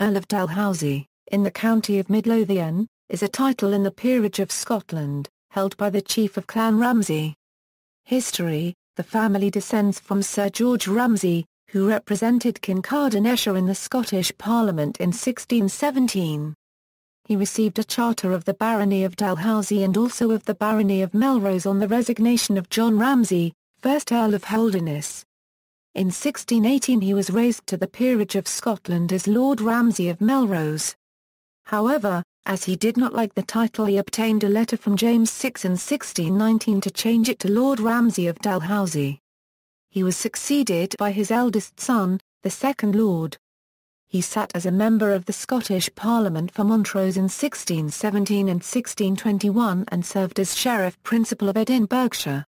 Earl of Dalhousie, in the county of Midlothian, is a title in the peerage of Scotland, held by the chief of Clan Ramsay. History The family descends from Sir George Ramsay, who represented Kincard and Esher in the Scottish Parliament in 1617. He received a charter of the Barony of Dalhousie and also of the Barony of Melrose on the resignation of John Ramsay, 1st Earl of Holderness, in 1618 he was raised to the peerage of Scotland as Lord Ramsay of Melrose. However, as he did not like the title he obtained a letter from James VI in 1619 to change it to Lord Ramsay of Dalhousie. He was succeeded by his eldest son, the second Lord. He sat as a member of the Scottish Parliament for Montrose in 1617 and 1621 and served as Sheriff Principal of Edinburghshire.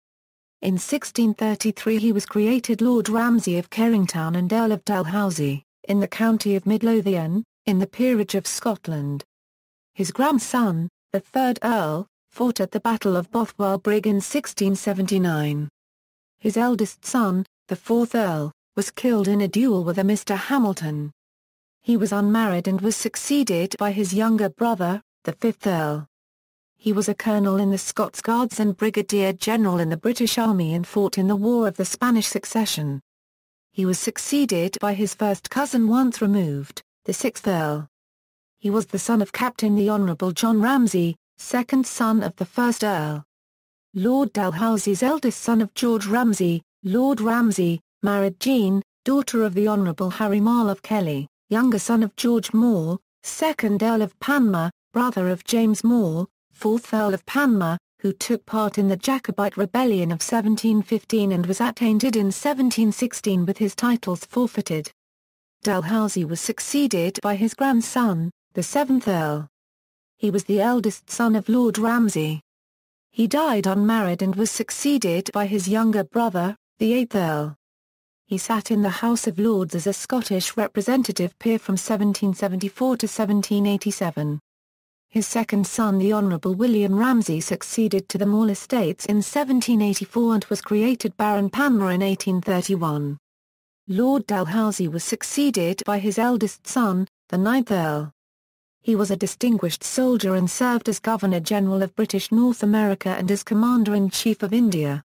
In 1633 he was created Lord Ramsay of Carrington and Earl of Dalhousie, in the county of Midlothian, in the peerage of Scotland. His grandson, the third Earl, fought at the Battle of Bothwell Brig in 1679. His eldest son, the fourth Earl, was killed in a duel with a Mr. Hamilton. He was unmarried and was succeeded by his younger brother, the fifth Earl. He was a colonel in the Scots Guards and brigadier general in the British Army and fought in the War of the Spanish Succession. He was succeeded by his first cousin once removed, the 6th Earl. He was the son of Captain the Honourable John Ramsay, second son of the 1st Earl. Lord Dalhousie's eldest son of George Ramsay, Lord Ramsay, married Jean, daughter of the Honourable Harry Marle of Kelly, younger son of George Maule, 2nd Earl of Panmure, brother of James Maule, fourth Earl of Panma, who took part in the Jacobite Rebellion of 1715 and was attainted in 1716 with his titles forfeited. Dalhousie was succeeded by his grandson, the seventh Earl. He was the eldest son of Lord Ramsay. He died unmarried and was succeeded by his younger brother, the eighth Earl. He sat in the House of Lords as a Scottish representative peer from 1774 to 1787. His second son the Honourable William Ramsay succeeded to the Maul estates in 1784 and was created Baron Panmure in 1831. Lord Dalhousie was succeeded by his eldest son, the ninth Earl. He was a distinguished soldier and served as Governor-General of British North America and as Commander-in-Chief of India.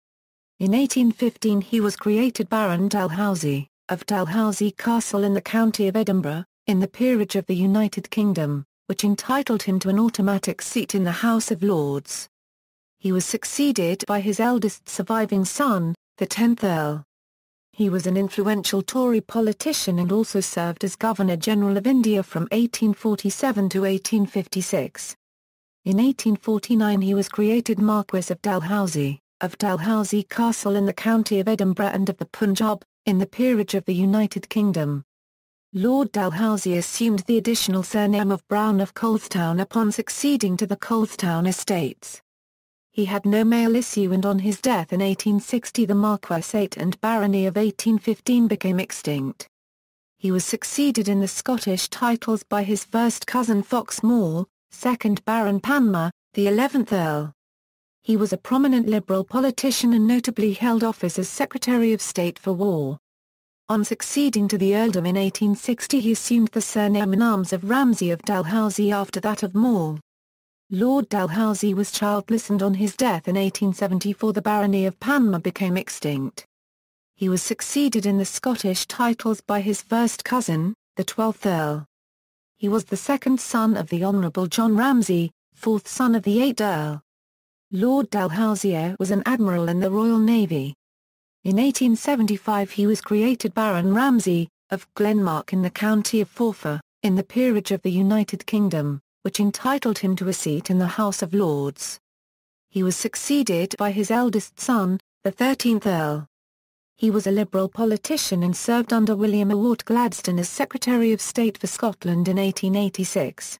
In 1815 he was created Baron Dalhousie, of Dalhousie Castle in the county of Edinburgh, in the peerage of the United Kingdom which entitled him to an automatic seat in the House of Lords. He was succeeded by his eldest surviving son, the 10th Earl. He was an influential Tory politician and also served as Governor-General of India from 1847 to 1856. In 1849 he was created Marquess of Dalhousie, of Dalhousie Castle in the county of Edinburgh and of the Punjab, in the peerage of the United Kingdom. Lord Dalhousie assumed the additional surname of Brown of Colstown upon succeeding to the Colstown estates. He had no male issue and on his death in 1860 the Marquessate and Barony of 1815 became extinct. He was succeeded in the Scottish titles by his first cousin Fox Moore, 2nd Baron Panmure, the 11th Earl. He was a prominent Liberal politician and notably held office as Secretary of State for War. On succeeding to the earldom in 1860 he assumed the surname and arms of Ramsay of Dalhousie after that of Maule. Lord Dalhousie was childless and on his death in 1874 the barony of Panma became extinct. He was succeeded in the Scottish titles by his first cousin, the 12th Earl. He was the second son of the Honourable John Ramsay, fourth son of the 8th Earl. Lord Dalhousie was an admiral in the Royal Navy. In 1875 he was created Baron Ramsay, of Glenmark in the county of Forfar, in the peerage of the United Kingdom, which entitled him to a seat in the House of Lords. He was succeeded by his eldest son, the 13th Earl. He was a Liberal politician and served under William Ewart Gladstone as Secretary of State for Scotland in 1886.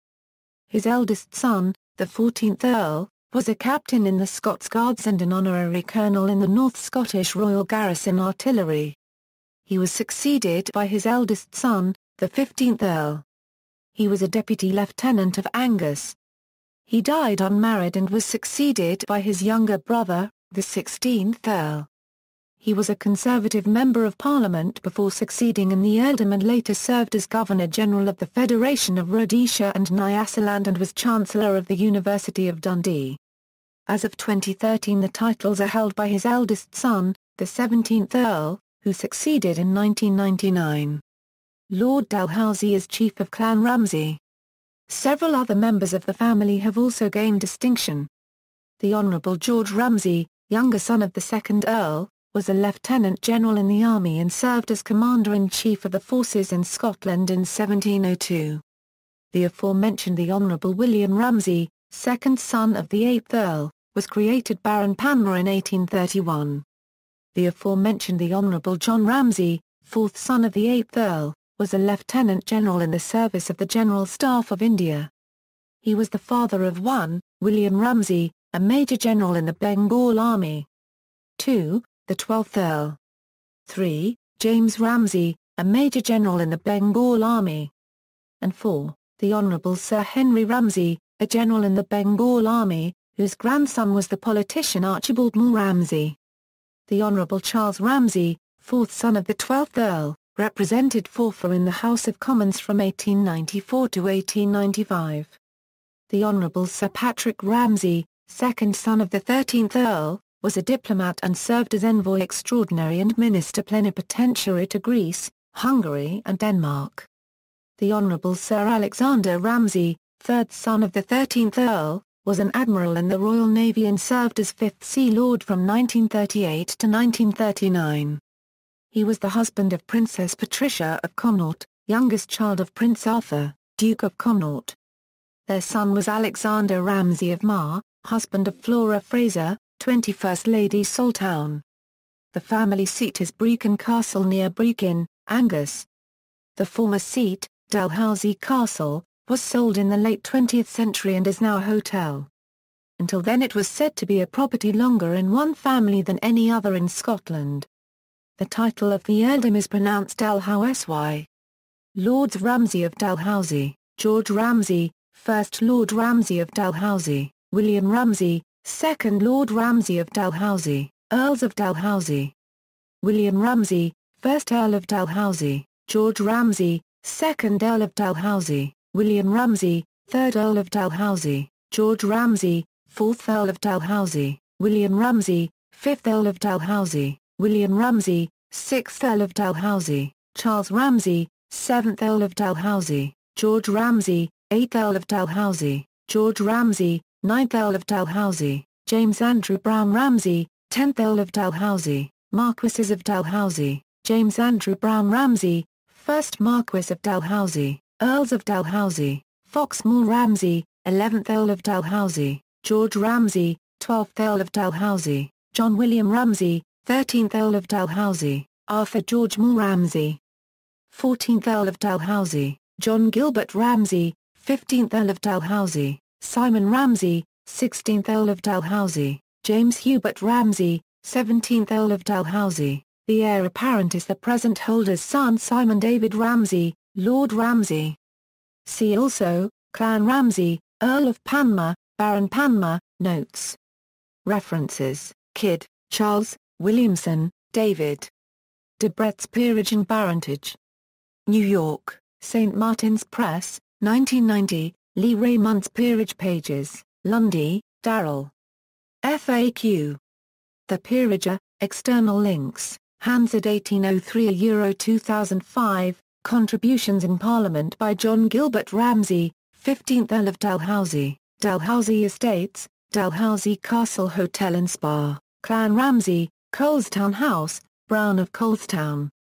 His eldest son, the 14th Earl, was a captain in the Scots Guards and an honorary colonel in the North Scottish Royal Garrison Artillery. He was succeeded by his eldest son, the 15th Earl. He was a deputy lieutenant of Angus. He died unmarried and was succeeded by his younger brother, the 16th Earl. He was a Conservative Member of Parliament before succeeding in the earldom and later served as Governor-General of the Federation of Rhodesia and Nyasaland and was Chancellor of the University of Dundee. As of 2013 the titles are held by his eldest son, the 17th Earl, who succeeded in 1999. Lord Dalhousie is Chief of Clan Ramsay. Several other members of the family have also gained distinction. The Honourable George Ramsay, younger son of the second Earl, was a lieutenant general in the army and served as commander-in-chief of the forces in Scotland in 1702. The aforementioned the Honourable William Ramsay, second son of the 8th Earl, was created Baron Panmure in 1831. The aforementioned the Honourable John Ramsay, fourth son of the 8th Earl, was a lieutenant general in the service of the General Staff of India. He was the father of 1, William Ramsay, a major general in the Bengal Army. 2, the 12th Earl. 3. James Ramsay, a Major General in the Bengal Army. And 4. The Honourable Sir Henry Ramsay, a General in the Bengal Army, whose grandson was the politician Archibald Moore Ramsay. The Honourable Charles Ramsay, fourth son of the 12th Earl, represented Forfar in the House of Commons from 1894 to 1895. The Honourable Sir Patrick Ramsay, second son of the 13th Earl, was a diplomat and served as envoy extraordinary and minister plenipotentiary to Greece, Hungary and Denmark. The Honourable Sir Alexander Ramsay, third son of the 13th Earl, was an admiral in the Royal Navy and served as 5th Sea Lord from 1938 to 1939. He was the husband of Princess Patricia of Connaught, youngest child of Prince Arthur, Duke of Connaught. Their son was Alexander Ramsay of Mar, husband of Flora Fraser, 21st Lady Saltown. The family seat is Brecon Castle near Brecon, Angus. The former seat, Dalhousie Castle, was sold in the late 20th century and is now a hotel. Until then it was said to be a property longer in one family than any other in Scotland. The title of the earldom is pronounced Dalhousy. Lords Ramsay of Dalhousie, George Ramsay, 1st Lord Ramsay of Dalhousie, William Ramsay, Second Lord Ramsay of Dalhousie, Earls of Dalhousie. William Ramsay, 1st Earl of Dalhousie, George Ramsay, 2nd Earl of Dalhousie, William Ramsay, 3rd Earl of Dalhousie, George Ramsay, 4th Earl of Dalhousie, William Ramsay, 5th Earl of Dalhousie, William Ramsay, 6th Earl of Dalhousie, Charles Ramsay, 7th Earl of Dalhousie, George Ramsay, 8th Earl of Dalhousie, George Ramsay, 9th Earl of Dalhousie, James Andrew Brown Ramsey, 10th Earl of Dalhousie, Marquises of Dalhousie, James Andrew Brown Ramsey, 1st Marquis of Dalhousie, Earls of Dalhousie, Fox Moore Ramsey, 11th Earl of Dalhousie, George Ramsey, 12th Earl of Dalhousie, John William Ramsey, 13th Earl of Dalhousie, Arthur George Moore Ramsey, 14th Earl of Dalhousie, John Gilbert Ramsey, 15th Earl of Dalhousie, Simon Ramsay, 16th Earl of Dalhousie, James Hubert Ramsay, 17th Earl of Dalhousie. The heir apparent is the present holder's son Simon David Ramsay, Lord Ramsay. See also, Clan Ramsay, Earl of Panma, Baron Panma, Notes. References, Kidd, Charles, Williamson, David. Debrett's Peerage and Barontage. New York, St. Martin's Press, 1990, Lee Raymond's Peerage Pages, Lundy, Darrell. FAQ. The Peerager, External Links, Hansard 1803 Euro 2005, Contributions in Parliament by John Gilbert Ramsay, 15th Earl of Dalhousie, Dalhousie Estates, Dalhousie Castle Hotel and Spa, Clan Ramsay, Colestown House, Brown of Colestown,